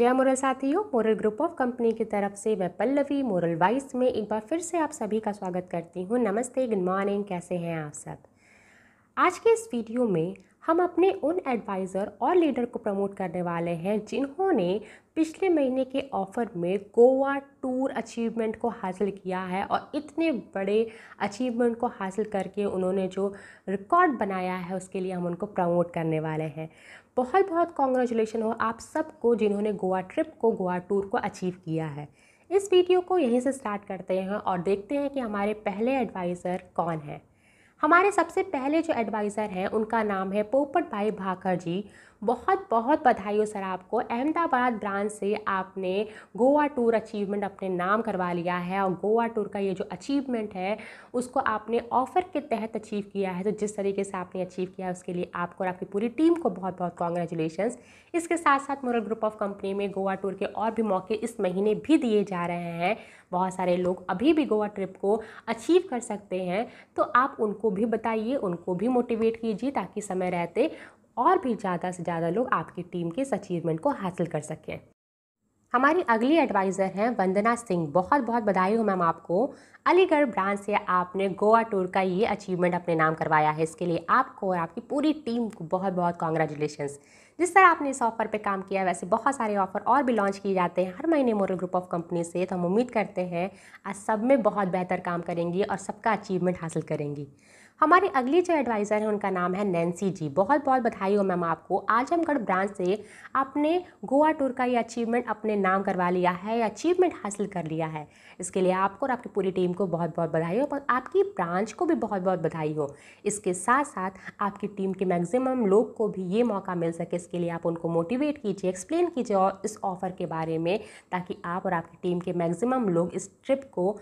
जय मोरल साथियों moral group of company की तरफ से मैं पल्लवी मोरल वाइस में एक बार फिर से आप सभी का स्वागत करती हूँ नमस्ते गुड मॉर्निंग कैसे हैं आप सब आज के इस वीडियो में हम अपने उन एडवाइज़र और लीडर को प्रमोट करने वाले हैं जिन्होंने पिछले महीने के ऑफ़र में गोवा टूर अचीवमेंट को हासिल किया है और इतने बड़े अचीवमेंट को हासिल करके उन्होंने जो रिकॉर्ड बनाया है उसके लिए हम उनको प्रमोट करने वाले हैं बहुत बहुत कॉन्ग्रेचुलेशन हो आप सबको जिन्होंने गोवा ट्रिप को गोवा टूर को अचीव किया है इस वीडियो को यहीं से स्टार्ट करते हैं और देखते हैं कि हमारे पहले एडवाइज़र कौन हैं हमारे सबसे पहले जो एडवाइज़र हैं उनका नाम है पोपट भाई भाकर जी बहुत बहुत बधाई हो सर आपको अहमदाबाद ब्रांच से आपने गोवा टूर अचीवमेंट अपने नाम करवा लिया है और गोवा टूर का ये जो अचीवमेंट है उसको आपने ऑफ़र के तहत अचीव किया है तो जिस तरीके से आपने अचीव किया है उसके लिए आपको और आपकी पूरी टीम को बहुत बहुत कॉन्ग्रेचुलेशन इसके साथ साथ मोरल ग्रुप ऑफ कंपनी में गोवा टूर के और भी मौके इस महीने भी दिए जा रहे हैं बहुत सारे लोग अभी भी गोवा ट्रिप को अचीव कर सकते हैं तो आप उनको भी बताइए उनको भी मोटिवेट कीजिए ताकि समय रहते और भी ज़्यादा से ज़्यादा लोग आपकी टीम के इस अचीवमेंट को हासिल कर सकें हमारी अगली एडवाइज़र हैं वंदना सिंह बहुत बहुत बधाई हो मैम आपको अलीगढ़ ब्रांच से आपने गोवा टूर का ये अचीवमेंट अपने नाम करवाया है इसके लिए आपको और आपकी पूरी टीम को बहुत बहुत कॉन्ग्रेचुलेशन जिस तरह आपने इस ऑफ़र पे काम किया वैसे बहुत सारे ऑफ़र और भी लॉन्च किए जाते हैं हर महीने मोरल ग्रुप ऑफ कंपनी से तो हम उम्मीद करते हैं आज सब में बहुत बेहतर काम करेंगी और सबका अचीवमेंट हासिल करेंगी हमारे अगली जो एडवाइज़र हैं उनका नाम है नैन्सी जी बहुत बहुत बधाई हो मैम आपको आजमगढ़ ब्रांच से आपने गोवा टूर का ये अचीवमेंट अपने नाम करवा लिया है या अचीवमेंट हासिल कर लिया है इसके लिए आपको और आपकी पूरी टीम को बहुत बहुत बधाई हो और आपकी ब्रांच को भी बहुत बहुत बधाई हो इसके साथ साथ आपकी टीम के मैक्सिमम लोग को भी ये मौका मिल सके इसके लिए आप उनको मोटिवेट कीजिए एक्सप्लेन कीजिए और इस ऑफ़र के बारे में ताकि आप और आपकी टीम के मैक्सिमम लोग इस ट्रिप को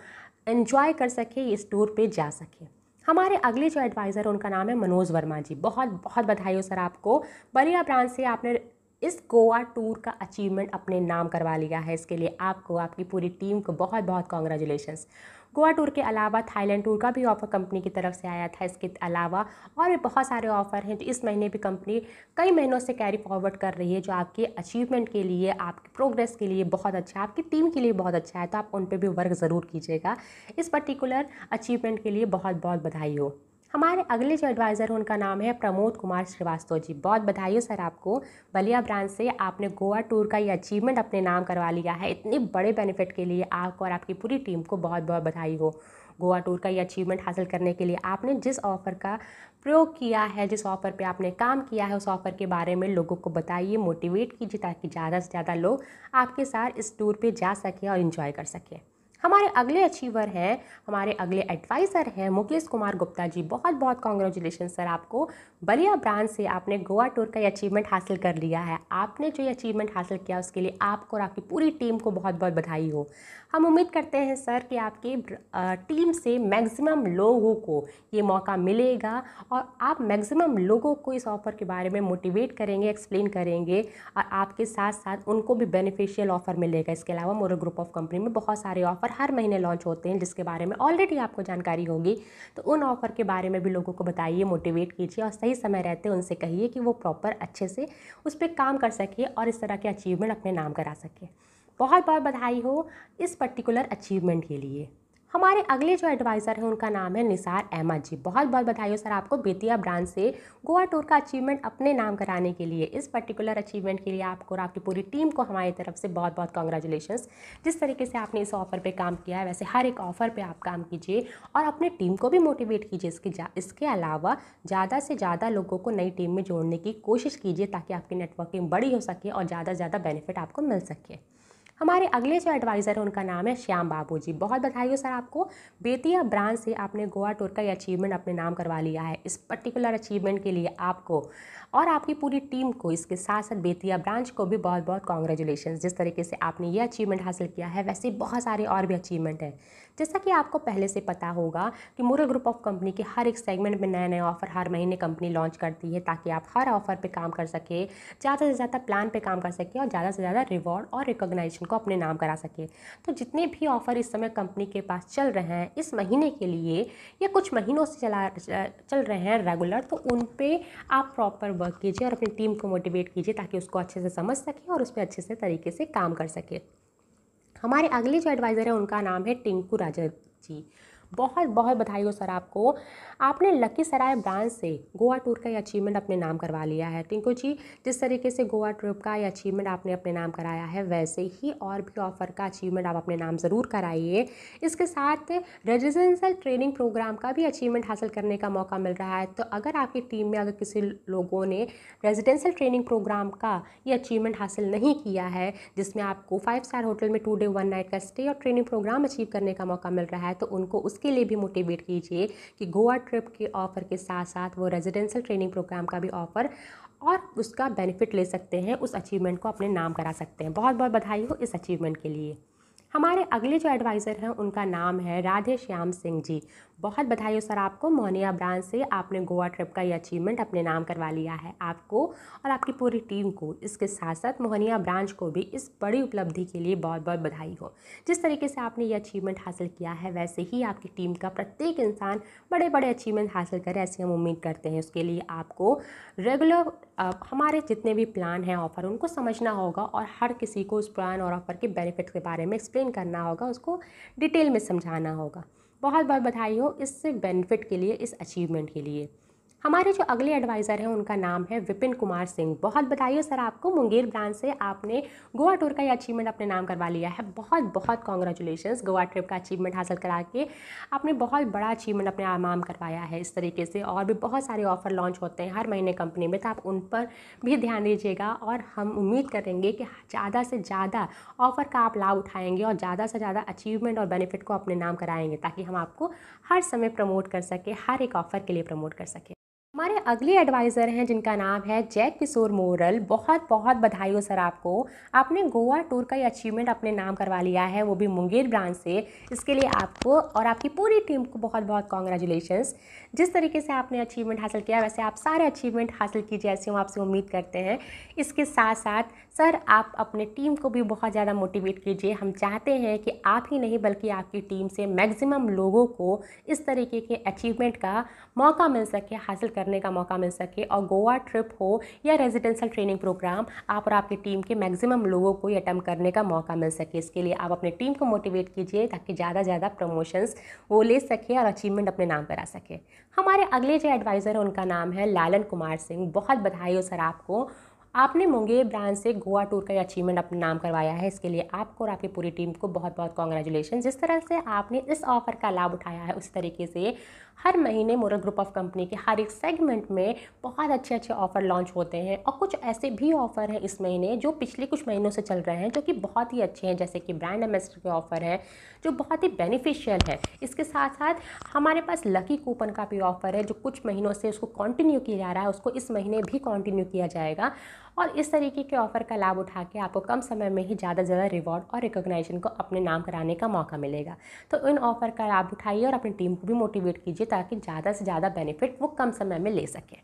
एंजॉय कर सकें इस टूर पर जा सकें हमारे अगले जो एडवाइज़र उनका नाम है मनोज वर्मा जी बहुत बहुत बधाई हो सर आपको बलिया ब्रांच से आपने इस गोवा टूर का अचीवमेंट अपने नाम करवा लिया है इसके लिए आपको आपकी पूरी टीम को बहुत बहुत कॉन्ग्रेचुलेशन गोवा टूर के अलावा थाईलैंड टूर का भी ऑफ़र कंपनी की तरफ से आया था इसके अलावा और भी बहुत सारे ऑफ़र हैं जो इस महीने भी कंपनी कई महीनों से कैरी फॉरवर्ड कर रही है जो आपके अचीवमेंट के लिए आपकी प्रोग्रेस के लिए बहुत अच्छा है आपकी टीम के लिए बहुत अच्छा है तो आप उन पर भी वर्क ज़रूर कीजिएगा इस पर्टिकुलर अचीवमेंट के लिए बहुत बहुत बधाई हो हमारे अगले जो एडवाइज़र हैं उनका नाम है प्रमोद कुमार श्रीवास्तव जी बहुत बधाई हो सर आपको बलिया ब्रांच से आपने गोवा टूर का ये अचीवमेंट अपने नाम करवा लिया है इतने बड़े बेनिफिट के लिए आपको और आपकी पूरी टीम को बहुत बहुत बधाई हो गोवा टूर का ये अचीवमेंट हासिल करने के लिए आपने जिस ऑफ़र का प्रयोग किया है जिस ऑफ़र पे आपने काम किया है उस ऑफ़र के बारे में लोगों को बताइए मोटिवेट कीजिए ताकि ज़्यादा से ज़्यादा लोग आपके साथ इस टूर पे जा सकें और इन्जॉय कर सकें हमारे अगले अचीवर हैं हमारे अगले एडवाइज़र हैं मुकेश कुमार गुप्ता जी बहुत बहुत कॉन्ग्रेचुलेशन सर आपको बलिया ब्रांच से आपने गोवा टूर का ये अचीवमेंट हासिल कर लिया है आपने जो ये अचीवमेंट हासिल किया उसके लिए आपको और आपकी पूरी टीम को बहुत बहुत बधाई हो हम उम्मीद करते हैं सर कि आपकी टीम से मैक्सिमम लोगों को ये मौका मिलेगा और आप मैक्सिमम लोगों को इस ऑफ़र के बारे में मोटिवेट करेंगे एक्सप्लेन करेंगे और आपके साथ साथ उनको भी बेनिफिशियल ऑफ़र मिलेगा इसके अलावा मोरल ग्रुप ऑफ कंपनी में बहुत सारे ऑफ़र ऑफ़र हर महीने लॉन्च होते हैं जिसके बारे में ऑलरेडी आपको जानकारी होगी तो उन ऑफ़र के बारे में भी लोगों को बताइए मोटिवेट कीजिए और सही समय रहते उनसे कहिए कि वो प्रॉपर अच्छे से उस पर काम कर सके और इस तरह के अचीवमेंट अपने नाम करा सके बहुत बहुत बधाई हो इस पर्टिकुलर अचीवमेंट के लिए हमारे अगले जो एडवाइज़र हैं उनका नाम है निसार अहमद जी बहुत बहुत बधाई हो सर आपको बेतिया ब्रांच से गोवा टूर का अचीवमेंट अपने नाम कराने के लिए इस पर्टिकुलर अचीवमेंट के लिए आपको और आपकी पूरी टीम को हमारी तरफ से बहुत बहुत कॉन्ग्रेचुलेशन जिस तरीके से आपने इस ऑफर पर काम किया है वैसे हर एक ऑफर पर आप काम कीजिए और अपने टीम को भी मोटिवेट कीजिए इसके इसके अलावा ज़्यादा से ज़्यादा लोगों को नई टीम में जोड़ने की कोशिश कीजिए ताकि आपकी नेटवर्किंग बड़ी हो सके और ज़्यादा से ज़्यादा बेनिफिट आपको मिल सके हमारे अगले जो एडवाइज़र हैं उनका नाम है श्याम बाबू जी बहुत बधाई हो सर आपको बेतिया ब्रांच से आपने गोवा टूर का ये अचीवमेंट अपने नाम करवा लिया है इस पर्टिकुलर अचीवमेंट के लिए आपको और आपकी पूरी टीम को इसके साथ साथ बेतिया ब्रांच को भी बहुत बहुत कॉन्ग्रेचुलेशन जिस तरीके से आपने ये अचीवमेंट हासिल किया है वैसे बहुत सारे और भी अचीवमेंट हैं जैसा कि आपको पहले से पता होगा कि मुरल ग्रुप ऑफ कंपनी के हर एक सेगमेंट में नए नए ऑफ़र हर महीने कंपनी लॉन्च करती है ताकि आप हर ऑफ़र पर काम कर सकें ज़्यादा से ज़्यादा प्लान पर काम कर सकें और ज़्यादा से ज़्यादा रिवॉर्ड और रिकोगनाइजेशन को अपने नाम करा सके तो जितने भी ऑफ़र इस समय कंपनी के पास चल रहे हैं इस महीने के लिए या कुछ महीनों से चला चल रहे हैं रेगुलर तो उन पर आप प्रॉपर वर्क कीजिए और अपनी टीम को मोटिवेट कीजिए ताकि उसको अच्छे से समझ सके और उस पर अच्छे से तरीके से काम कर सके हमारे अगले जो एडवाइज़र है उनका नाम है टिंकू राजा जी बहुत बहुत बधाई हो सर आपको आपने लकी सराय ब्रांच से गोवा टूर का ये अचीवमेंट अपने नाम करवा लिया है टिंकू जी जिस तरीके से गोवा ट्रिप का ये अचीवमेंट आपने अपने नाम कराया है वैसे ही और भी ऑफर का अचीवमेंट आप अपने नाम ज़रूर कराइए इसके साथ रेजिडेंशल ट्रेनिंग प्रोग्राम का भी अचीवमेंट हासिल करने का मौका मिल रहा है तो अगर आपकी टीम में अगर किसी लोगों ने रेजिडेंशल ट्रेनिंग प्रोग्राम का ये अचीवमेंट हासिल नहीं किया है जिसमें आपको फाइव स्टार होटल में टू डे वन नाइट का स्टे और ट्रेनिंग प्रोग्राम अचीव करने का मौका मिल रहा है तो उनको उस उसके लिए भी मोटिवेट कीजिए कि गोवा ट्रिप के ऑफ़र के साथ साथ वो रेजिडेंशियल ट्रेनिंग प्रोग्राम का भी ऑफ़र और उसका बेनिफिट ले सकते हैं उस अचीवमेंट को अपने नाम करा सकते हैं बहुत बहुत बधाई हो इस अचीवमेंट के लिए हमारे अगले जो एडवाइज़र हैं उनका नाम है राधे श्याम सिंह जी बहुत बधाई हो सर आपको मोनिया ब्रांच से आपने गोवा ट्रिप का ये अचीवमेंट अपने नाम करवा लिया है आपको और आपकी पूरी टीम को इसके साथ साथ मोहनिया ब्रांच को भी इस बड़ी उपलब्धि के लिए बहुत बहुत बधाई हो जिस तरीके से आपने ये अचीवमेंट हासिल किया है वैसे ही आपकी टीम का प्रत्येक इंसान बड़े बड़े अचीवमेंट हासिल करे ऐसी हम उम्मीद करते हैं उसके लिए आपको रेगुलर हमारे जितने भी प्लान हैं ऑफ़र उनको समझना होगा और हर किसी को उस प्लान और ऑफ़र के बेनिफिट के बारे में एक्सप्लेन एक्सप्लेन करना होगा उसको डिटेल में समझाना होगा बहुत बहुत बधाई हो इस बेनिफिट के लिए इस अचीवमेंट के लिए हमारे जो अगले एडवाइज़र हैं उनका नाम है विपिन कुमार सिंह बहुत बधाई सर आपको मुंगेर ब्रांच से आपने गोवा टूर का ये अचीवमेंट अपने नाम करवा लिया है बहुत बहुत कॉन्ग्रेचुलेशन गोवा ट्रिप का अचीवमेंट हासिल करा के आपने बहुत बड़ा अचीवमेंट अपने आमाम करवाया है इस तरीके से और भी बहुत सारे ऑफ़र लॉन्च होते हैं हर महीने कंपनी में तो आप उन पर भी ध्यान दीजिएगा और हम उम्मीद करेंगे कि ज़्यादा से ज़्यादा ऑफ़र का आप लाभ उठाएंगे और ज़्यादा से ज़्यादा अचीवमेंट और बेनिफिट को अपने नाम कराएँगे ताकि हम आपको हर समय प्रमोट कर सकें हर एक ऑफ़र के लिए प्रमोट कर सकें हमारे अगले एडवाइज़र हैं जिनका नाम है जैक किशोर मोरल बहुत बहुत बधाई हो सर आपको आपने गोवा टूर का ये अचीवमेंट अपने नाम करवा लिया है वो भी मुंगेर ब्रांच से इसके लिए आपको और आपकी पूरी टीम को बहुत बहुत कॉन्ग्रेचुलेशंस जिस तरीके से आपने अचीवमेंट हासिल किया वैसे आप सारे अचीवमेंट हासिल कीजिए ऐसी हम आपसे उम्मीद करते हैं इसके साथ साथ सर आप अपने टीम को भी बहुत ज़्यादा मोटिवेट कीजिए हम चाहते हैं कि आप ही नहीं बल्कि आपकी टीम से मैक्सिमम लोगों को इस तरीके के अचीवमेंट का मौका मिल सके हासिल कर करने का मौका मिल सके और गोवा ट्रिप हो या रेजिडेंशल ट्रेनिंग प्रोग्राम आप और आपकी टीम के मैक्सिमम लोगों को ये अटैम्प्ट करने का मौका मिल सके इसके लिए आप अपने टीम को मोटिवेट कीजिए ताकि ज़्यादा ज़्यादा प्रमोशंस वो ले सके और अचीवमेंट अपने नाम करा सके हमारे अगले जो एडवाइज़र हैं उनका नाम है लालन कुमार सिंह बहुत बधाई हो सर आपको आपने मुंगेर ब्रांच से गोवा टूर का अचीवमेंट अपने नाम करवाया है इसके लिए आपको और आपकी पूरी टीम को बहुत बहुत कॉन्ग्रेचुलेशन जिस तरह से आपने इस ऑफर का लाभ उठाया है उस तरीके से हर महीने मोरल ग्रुप ऑफ कंपनी के हर एक सेगमेंट में बहुत अच्छे अच्छे ऑफ़र लॉन्च होते हैं और कुछ ऐसे भी ऑफ़र हैं इस महीने जो पिछले कुछ महीनों से चल रहे हैं जो कि बहुत ही अच्छे हैं जैसे कि ब्रांड एम्बेसडर के ऑफ़र हैं जो बहुत ही बेनिफिशियल है इसके साथ साथ हमारे पास लकी कूपन का भी ऑफ़र है जो कुछ महीनों से उसको कंटिन्यू किया जा रहा है उसको इस महीने भी कंटिन्यू किया जाएगा और इस तरीके के ऑफ़र का लाभ उठा के आपको कम समय में ही ज़्यादा से ज़्यादा रिवॉर्ड और रिकोगनाइजेशन को अपने नाम कराने का मौका मिलेगा तो इन ऑफ़र का लाभ उठाइए और अपनी टीम को भी मोटिवेट कीजिए ताकि ज़्यादा से ज़्यादा बेनिफिट वो कम समय में ले सकें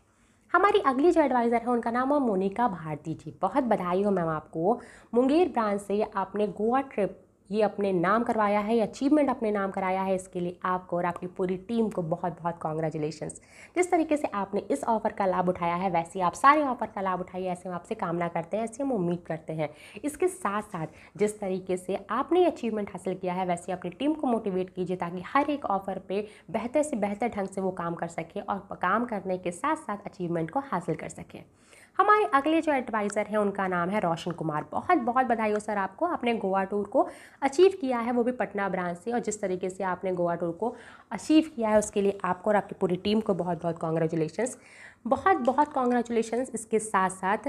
हमारी अगली जो एडवाइज़र है उनका नाम है मोनिका भारती जी बहुत बधाई हो मैम आपको मुंगेर ब्रांच से आपने गोवा ट्रिप ये अपने नाम करवाया है ये अचीवमेंट अपने नाम कराया है इसके लिए आपको और आपकी पूरी टीम को बहुत बहुत कॉन्ग्रेचुलेशन जिस तरीके से आपने इस ऑफ़र का लाभ उठाया है वैसे आप सारे ऑफ़र का लाभ उठाइए ऐसे हम आपसे कामना करते हैं ऐसे हम उम्मीद करते हैं इसके साथ साथ जिस तरीके से आपने अचीवमेंट हासिल किया है वैसे अपनी टीम को मोटिवेट कीजिए ताकि हर एक ऑफ़र पर बेहतर से बेहतर ढंग से वो काम कर सकें और काम करने के साथ साथ अचीवमेंट को हासिल कर सकें हमारे अगले जो एडवाइज़र हैं उनका नाम है रोशन कुमार बहुत बहुत बधाई हो सर आपको आपने गोवा टूर को अचीव किया है वो भी पटना ब्रांच से और जिस तरीके से आपने गोवा टूर को अचीव किया है उसके लिए आपको और आपकी पूरी टीम को बहुत बहुत कॉन्ग्रेचुलेशन बहुत बहुत कॉन्ग्रेचुलेशन इसके साथ साथ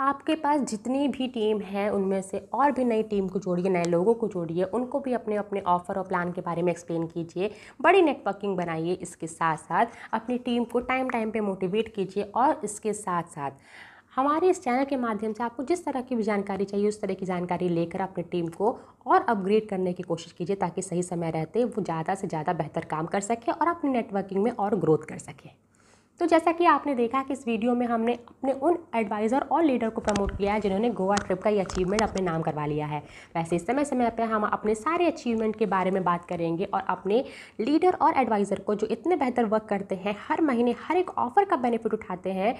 आपके पास जितनी भी टीम है उनमें से और भी नई टीम को जोड़िए नए लोगों को जोड़िए उनको भी अपने अपने ऑफ़र और प्लान के बारे में एक्सप्लेन कीजिए बड़ी नेटवर्किंग बनाइए इसके साथ साथ अपनी टीम को टाइम टाइम पे मोटिवेट कीजिए और इसके साथ साथ हमारे इस चैनल के माध्यम से आपको जिस तरह की भी जानकारी चाहिए उस तरह की जानकारी लेकर अपनी टीम को और अपग्रेड करने की कोशिश कीजिए ताकि सही समय रहते वो ज़्यादा से ज़्यादा बेहतर काम कर सके और अपनी नेटवर्किंग में और ग्रोथ कर सके तो जैसा कि आपने देखा कि इस वीडियो में हमने अपने उन एडवाइज़र और लीडर को प्रमोट किया है जिन्होंने गोवा ट्रिप का ये अचीवमेंट अपने नाम करवा लिया है वैसे समय समय पर हम अपने सारे अचीवमेंट के बारे में बात करेंगे और अपने लीडर और एडवाइज़र को जो इतने बेहतर वर्क करते हैं हर महीने हर एक ऑफ़र का बेनिफिट उठाते हैं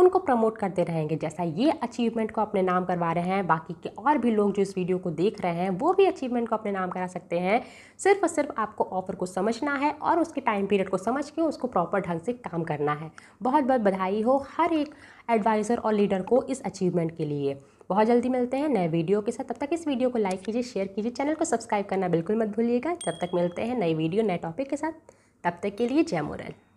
उनको प्रमोट करते रहेंगे जैसा ये अचीवमेंट को अपने नाम करवा रहे हैं बाकी के और भी लोग जो इस वीडियो को देख रहे हैं वो भी अचीवमेंट को अपने नाम करा सकते हैं सिर्फ और सिर्फ आपको ऑफ़र को समझना है और उसके टाइम पीरियड को समझ के उसको प्रॉपर ढंग से काम करना है है बहुत बहुत बधाई हो हर एक एडवाइज़र और लीडर को इस अचीवमेंट के लिए बहुत जल्दी मिलते हैं नए वीडियो के साथ तब तक इस वीडियो को लाइक कीजिए शेयर कीजिए चैनल को सब्सक्राइब करना बिल्कुल मत भूलिएगा जब तक मिलते हैं नए वीडियो नए टॉपिक के साथ तब तक के लिए जय मुरल